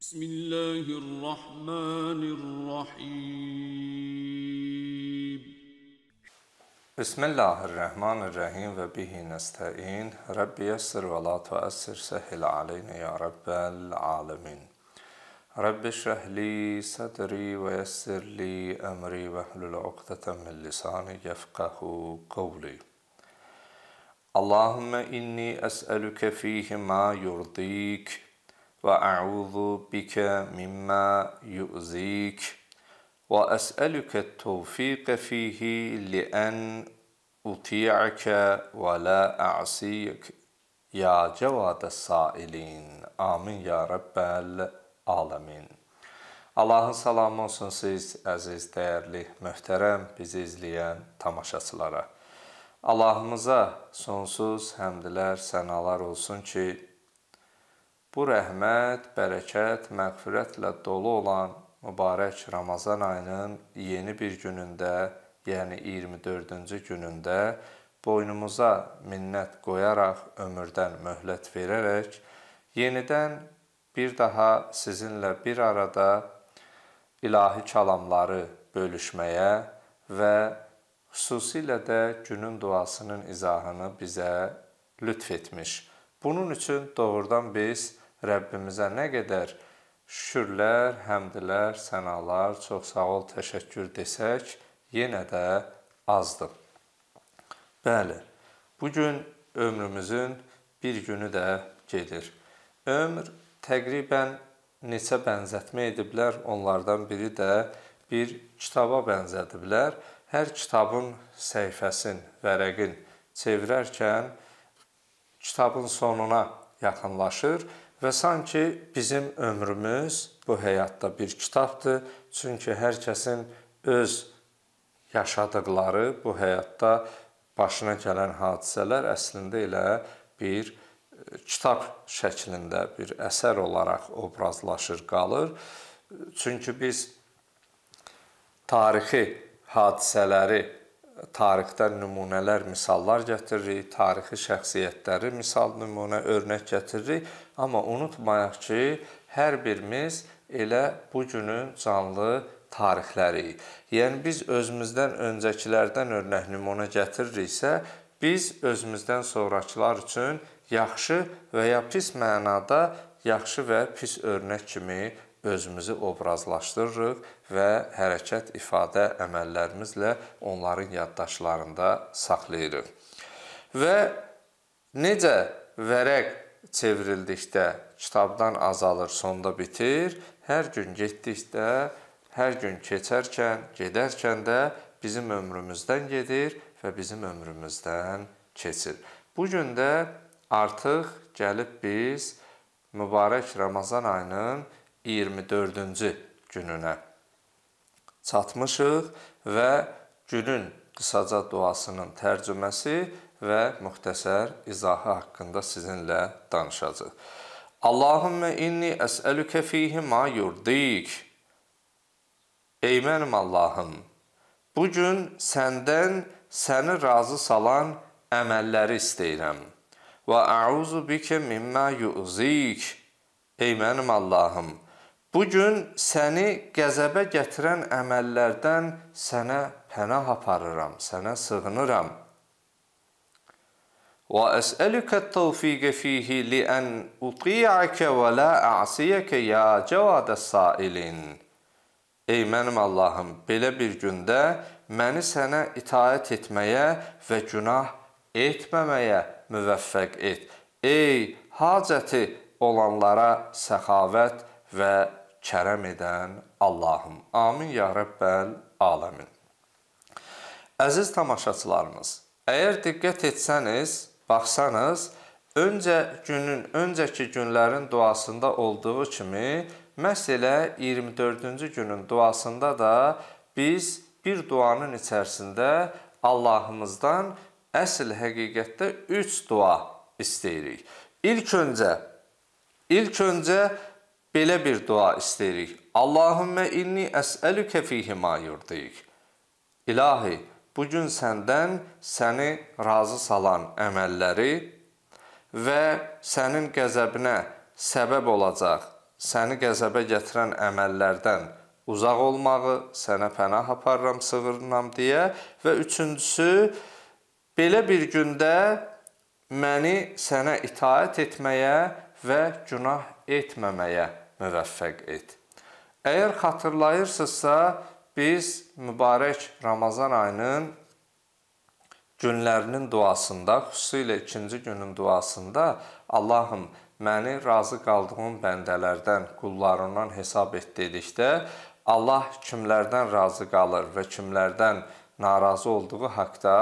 بسم الله الرحمن الرحيم بسم الله الرحمن الرحيم وبه نستعين رب يسر ولا تؤسر سهل علينا يا رب العالمين رب اشرح لي صدري ويسر لي أمري واحلل عقدة من لساني يفقه قولي اللهم إني أسألك فيه ما يرضيك وأعوذ بك مما يؤذيك وأسألك التوفيق فيه لأن أطيعك ولا أعصيك يا جواد السائلين آمين يا رب العالمين Allahın salamı olsun siz, əziz, dəyərli, möhtərəm bizi izləyən tamaşaçılara. Allahımıza sonsuz həmdlər, sənalar olsun ki, Bu rəhmət, bərəkət, məğfirətlə dolu olan mübarək Ramazan ayının yeni bir günündə, yəni 24-cü günündə boynumuza minnət qoyaraq, ömürdən möhlət verərək yenidən bir daha sizinlə bir arada ilahi kəlamları bölüşməyə və xüsusilə də günün duasının izahını bizə lütf etmiş. Bunun üçün doğrudan biz Rəbbimizə nə qədər şükürlər, həmdlər, sənalar, çox sağ ol, təşəkkür desək, yenə də azdır. Bəli. Bu gün ömrümüzün bir günü də gedir. Ömr təqribən neçə bənzətmə ediblər, onlardan biri də bir kitaba bənzədiblər. Hər kitabın səhifəsin, vərəqin çevirərkən kitabın sonuna yaxınlaşır Və sanki bizim ömrümüz bu həyatda bir kitabdır. Çünki hər kəsin öz yaşadıqları bu həyatda başına gələn hadisələr əslində elə bir e, kitab şəklində bir əsər olaraq obrazlaşır qalır. Çünki biz tarixi hadisələri tarixdən nümunələr, misallar gətiririk, tarixi şəxsiyyətləri misal nümunə örnək gətiririk, amma unutmayaq ki, hər birimiz elə bu günün canlı tarixləriyik. Yəni biz özümüzdən öncəkilərdən örnək nümunə gətiririksə, biz özümüzdən sonrakılar üçün yaxşı və ya pis mənada yaxşı və pis örnək kimi özümüzü obrazlaşdırırıq və hərəkət ifadə əməllərimizlə onların yaddaşlarında saxlayırıq. Və necə vərəq çevrildikdə kitabdan azalır, sonda bitir, hər gün getdikdə, hər gün keçərkən, gedərkən də bizim ömrümüzdən gedir və bizim ömrümüzdən keçir. Bu gün də artıq gəlib biz mübarək Ramazan ayının 24-cü gününə çatmışıq və günün qısaca duasının tərcüməsi və müxtəsər izahı haqqında sizinlə danışacağıq. Allahümme inni əs'əlükə fihi ma yurdik. Ey mənim Allahım, bu gün səndən səni razı salan əməlləri istəyirəm. Və əuzu bikə mimma yuzik. Ey mənim Allahım, Bu gün səni qəzəbə gətirən əməllərdən sənə pənah aparıram, sənə sığınıram. Və əsəlükə təvfiqə fihi li ən uti'əkə və la a'siyəkə ya cəvadə sailin. Ey mənim Allahım, belə bir gündə məni sənə itaət etməyə və günah etməməyə müvəffəq et. Ey hacəti olanlara səxavət və kərəm edən Allahım. Amin ya Rəbbəl aləmin. Əziz tamaşaçılarımız, əgər diqqət etsəniz, baxsanız, öncə günün, öncəki günlərin duasında olduğu kimi, məhz elə 24-cü günün duasında da biz bir duanın içərisində Allahımızdan əsl həqiqətdə 3 dua istəyirik. İlk öncə ilk öncə belə bir dua istəyirik. Allahümmə inni əsəlükə fihimə yurdiyik. İlahi, bugün səndən səni razı salan əməlləri və sənin qəzəbinə səbəb olacaq, səni qəzəbə gətirən əməllərdən uzaq olmağı, sənə pənah aparıram, sığırıram deyə və üçüncüsü, belə bir gündə məni sənə itaət etməyə və günah etməməyə müvəffəq et. Əgər xatırlayırsınızsa, biz mübarək Ramazan ayının günlərinin duasında, xüsusilə ikinci günün duasında Allahım məni razı qaldığın bəndələrdən, qullarından hesab et dedikdə Allah kimlərdən razı qalır və kimlərdən narazı olduğu haqqda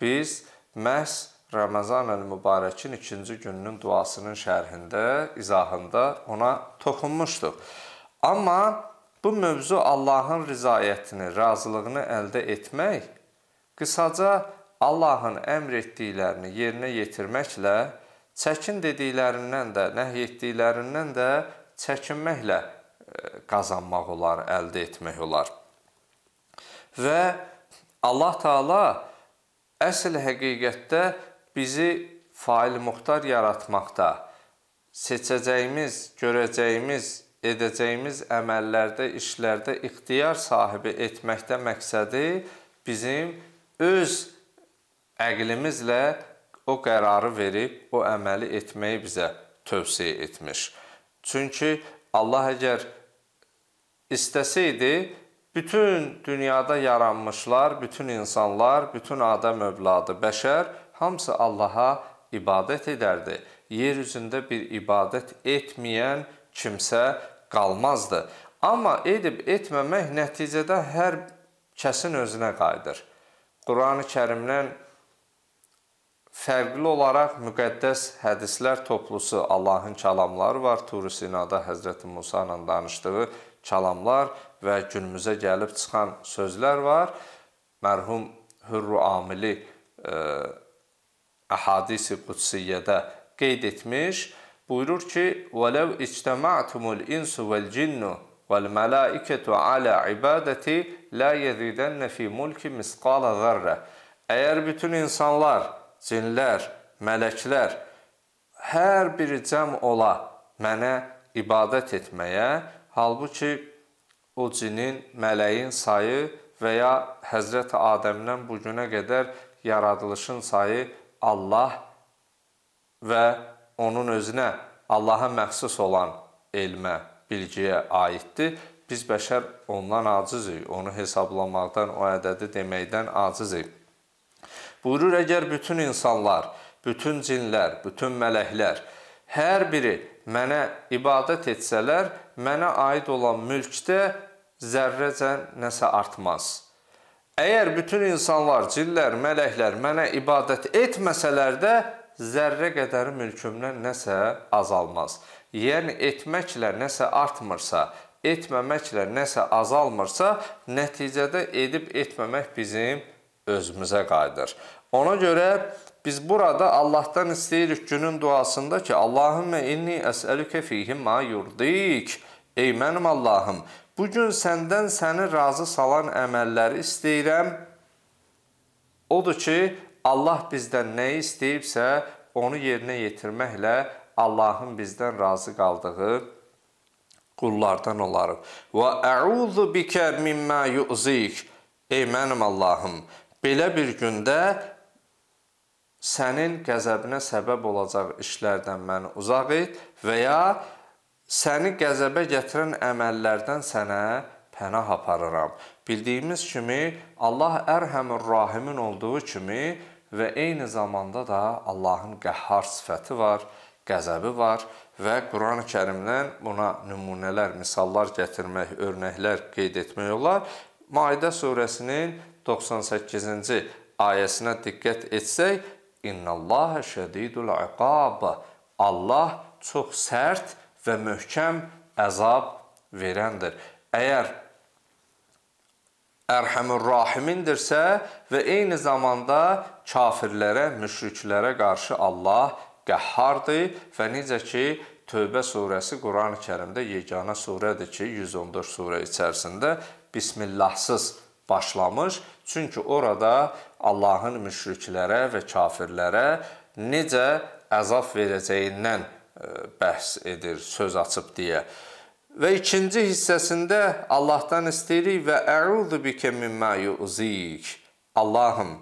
biz məhz Ramazanül Mübarəkin ikinci gününün duasının şərhində, izahında ona toxunmuşduq. Amma bu mövzu Allahın rizayətini, razılığını əldə etmək qısaca Allahın əmr etdiklərini yerinə yetirməklə, çəkin dediklərindən də, nəhy etdiklərindən də çəkinməklə e, qazanmaq olar, əldə etmək olar. Və Allah Taala əsl həqiqətdə bizi fail muxtar yaratmaqda, seçəcəyimiz, görəcəyimiz, edəcəyimiz əməllərdə, işlərdə ixtiyar sahibi etməkdə məqsədi bizim öz əqlimizlə o qərarı verib, o əməli etməyi bizə tövsiyə etmiş. Çünki Allah əgər istəsəydi, bütün dünyada yaranmışlar, bütün insanlar, bütün adam övladı, bəşər hamısı Allaha ibadət edərdi. Yer üzündə bir ibadət etməyən kimsə qalmazdı. Amma edib etməmək nəticədə hər kəsin özünə qayıdır. Qurani Kərimdən fərqli olaraq müqəddəs hədislər toplusu Allahın kəlamları var. Tur Sinada Həzrəti Musa ilə danışdığı kəlamlar və günümüzə gəlib çıxan sözlər var. Mərhum Hürru Amili ə, e, əhadisi qudsiyədə qeyd etmiş, buyurur ki, وَلَوْ اِجْتَمَعْتُمُ الْاِنْسُ وَالْجِنُّ وَالْمَلَائِكَةُ عَلَى عِبَادَتِي لَا يَذِدَنَّ فِي مُلْكِ مِسْقَالَ ذَرَّ Əgər bütün insanlar, cinlər, mələklər hər biri cəm ola mənə ibadət etməyə, halbuki o cinin, mələyin sayı və ya Həzrət Adəmdən bu günə qədər yaradılışın sayı Allah və onun özünə Allaha məxsus olan elmə, bilgiyə aiddir. Biz bəşər ondan acizik, onu hesablamaqdan, o ədədi deməkdən acizik. Buyurur, əgər bütün insanlar, bütün cinlər, bütün mələklər, hər biri mənə ibadət etsələr, mənə aid olan mülkdə zərrəcə nəsə artmaz.'' Əgər bütün insanlar, cillər, mələklər mənə ibadət etməsələr də zərrə qədər mülkümdən nəsə azalmaz. Yəni etməklə nəsə artmırsa, etməməklə nəsə azalmırsa, nəticədə edib etməmək bizim özümüzə qayıdır. Ona görə biz burada Allahdan istəyirik günün duasında ki, Allahümme inni əsəlükə fihim ma yurdik. Ey mənim Allahım, Bu gün səndən səni razı salan əməlləri istəyirəm. Odur ki, Allah bizdən nəyi istəyibsə, onu yerinə yetirməklə Allahın bizdən razı qaldığı qullardan olarıq. Və əuzu bikə mimma yuzik. Ey mənim Allahım, belə bir gündə sənin qəzəbinə səbəb olacaq işlərdən məni uzaq et və ya səni qəzəbə gətirən əməllərdən sənə pənah aparıram. Bildiyimiz kimi Allah Ərhəmür Rahimin olduğu kimi və eyni zamanda da Allahın qəhhar sifəti var, qəzəbi var və Quran-ı Kərimdən buna nümunələr, misallar gətirmək, örnəklər qeyd etmək olar. Maidə surəsinin 98-ci ayəsinə diqqət etsək, İnnallaha şədidul iqab. Allah çox sərt və möhkəm əzab verəndir. Əgər Ərhəmur Rahimindirsə və eyni zamanda kafirlərə, müşriklərə qarşı Allah qəhhardır və necə ki Tövbə surəsi Qurani Kərimdə yeganə surədir ki, 114 surə içərisində bismillahsız başlamış. Çünki orada Allahın müşriklərə və kafirlərə necə əzab verəcəyindən E, bəhs edir, söz açıb deyə. Və ikinci hissəsində Allahdan istəyirik və əuzu bikə mimma yuzik. Allahım,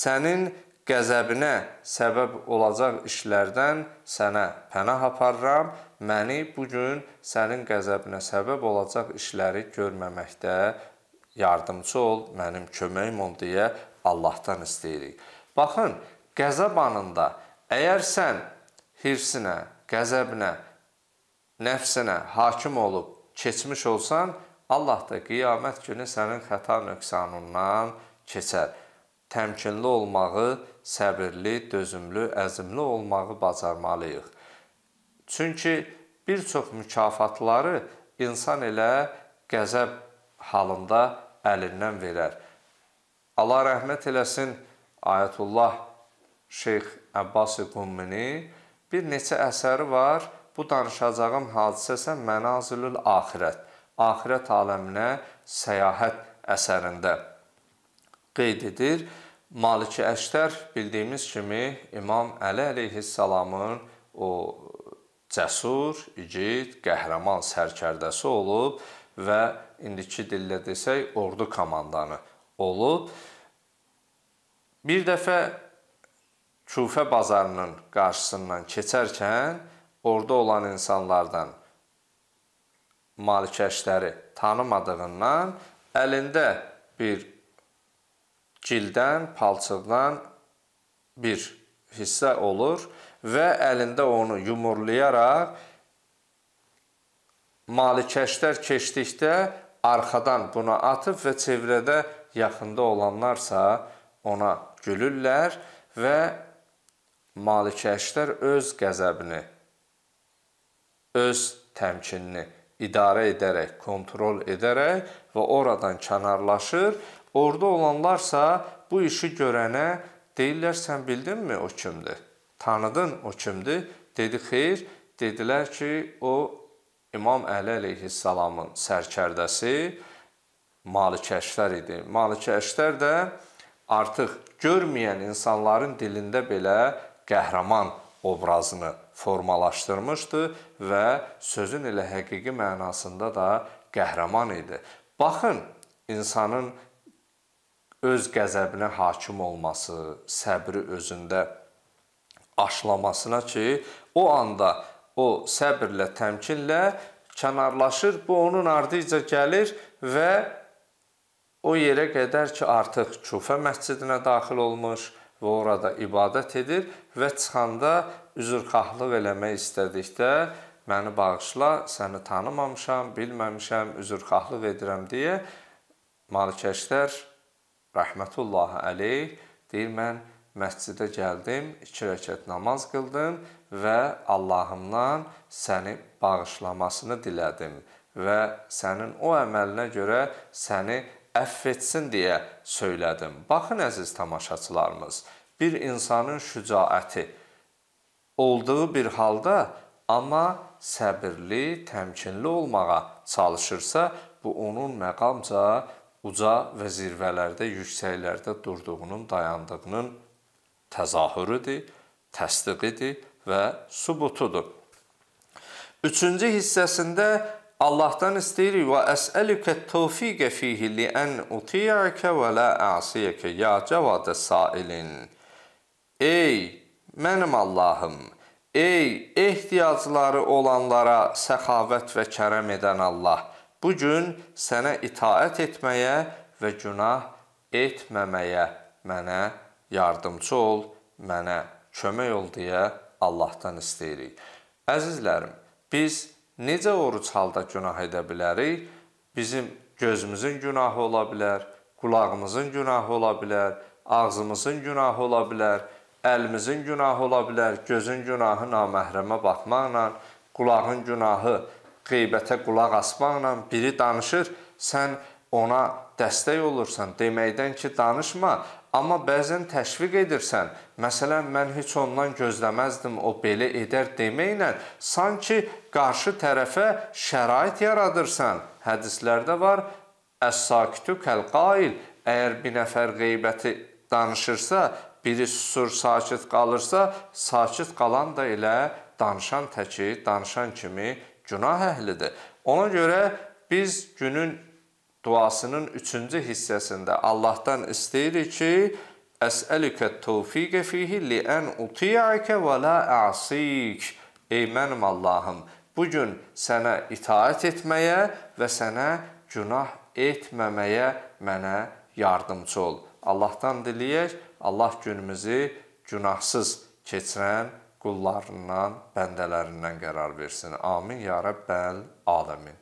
sənin qəzəbinə səbəb olacaq işlərdən sənə pənah aparıram. Məni bu gün sənin qəzəbinə səbəb olacaq işləri görməməkdə yardımçı ol, mənim köməyim ol deyə Allahdan istəyirik. Baxın, qəzəb anında əgər sən hirsinə, qəzəbinə, nəfsinə hakim olub keçmiş olsan, Allah da qiyamət günü sənin xəta nöqsanından keçər. Təmkinli olmağı, səbirli, dözümlü, əzimli olmağı bacarmalıyıq. Çünki bir çox mükafatları insan elə qəzəb halında əlindən verər. Allah rəhmət eləsin Ayətullah Şeyx Əbbas Qummini bir neçə əsəri var. Bu danışacağım hadisə isə Mənazilül Axirət, axirət aləminə səyahət əsərində qeyd edir. Maliki Əştər bildiyimiz kimi İmam Əli əleyhissalamın o cəsur, igid, qəhrəman sərkərdəsi olub və indiki dillə desək ordu komandanı olub. Bir dəfə Kufə bazarının qarşısından keçərkən orada olan insanlardan malikəşləri tanımadığından əlində bir gildən, palçıqdan bir hissə olur və əlində onu yumurlayaraq malikəşlər keçdikdə arxadan buna atıb və çevrədə yaxında olanlarsa ona gülürlər və malikəşlər öz qəzəbini, öz təmkinini idarə edərək, kontrol edərək və oradan kənarlaşır. Orda olanlarsa bu işi görənə deyirlər, sən bildinmi o kimdir? Tanıdın o kimdir? Dedi, xeyr. Dedilər ki, o İmam Əli əleyhissalamın sərkərdəsi malikəşlər idi. Malikəşlər də artıq görməyən insanların dilində belə qəhrəman obrazını formalaşdırmışdı və sözün elə həqiqi mənasında da qəhrəman idi. Baxın, insanın öz qəzəbinə hakim olması, səbri özündə aşlamasına ki, o anda o səbirlə, təmkinlə kənarlaşır, bu onun ardıca gəlir və o yerə qədər ki, artıq Kufə məscidinə daxil olmuş, və orada ibadət edir və çıxanda üzrxahlıq eləmək istədikdə məni bağışla, səni tanımamışam, bilməmişəm, üzrxahlıq edirəm deyə Malikəşlər rəhmətullahi əleyh deyir mən məscidə gəldim, 2 rəkat namaz qıldım və Allahımdan səni bağışlamasını dilədim və sənin o əməlinə görə səni əff etsin deyə söylədim. Baxın əziz tamaşaçılarımız, bir insanın şücaəti olduğu bir halda amma səbirli, təmkinli olmağa çalışırsa, bu onun məqamca uca və zirvələrdə, yüksəklərdə durduğunun, dayandığının təzahürüdür, təsdiqidir və sübutudur. Üçüncü hissəsində Allahdan istəyirik və əsəlükə tövfiqə fihi li ən utiyəkə və la əsiyəkə ya cəvadə sailin. Ey mənim Allahım, ey ehtiyacları olanlara səxavət və kərəm edən Allah, bu gün sənə itaət etməyə və günah etməməyə mənə yardımcı ol, mənə kömək ol deyə Allahdan istəyirik. Əzizlərim, biz necə oruc halda günah edə bilərik? Bizim gözümüzün günahı ola bilər, qulağımızın günahı ola bilər, ağzımızın günahı ola bilər, əlimizin günahı ola bilər, gözün günahı naməhrəmə baxmaqla, qulağın günahı qeybətə qulaq asmaqla biri danışır, sən ona dəstək olursan. Deməkdən ki, danışma, Amma bəzən təşviq edirsən, məsələn, mən heç ondan gözləməzdim, o belə edər deməklə, sanki qarşı tərəfə şərait yaradırsan. Hədislərdə var, əs-sakitu kəl-qail, əgər bir nəfər qeybəti danışırsa, biri susur, sakit qalırsa, sakit qalan da elə danışan təki, danışan kimi günah əhlidir. Ona görə biz günün duasının üçüncü hissəsində Allahdan istəyirik ki, Əsəlükə tövfiqə fihi li ən utiyəkə və la əsik. Ey mənim Allahım, bugün sənə itaət etməyə və sənə günah etməməyə mənə yardımcı ol. Allahdan diləyək, Allah günümüzü günahsız keçirən qullarından, bəndələrindən qərar versin. Amin ya Rəbbəl aləmin.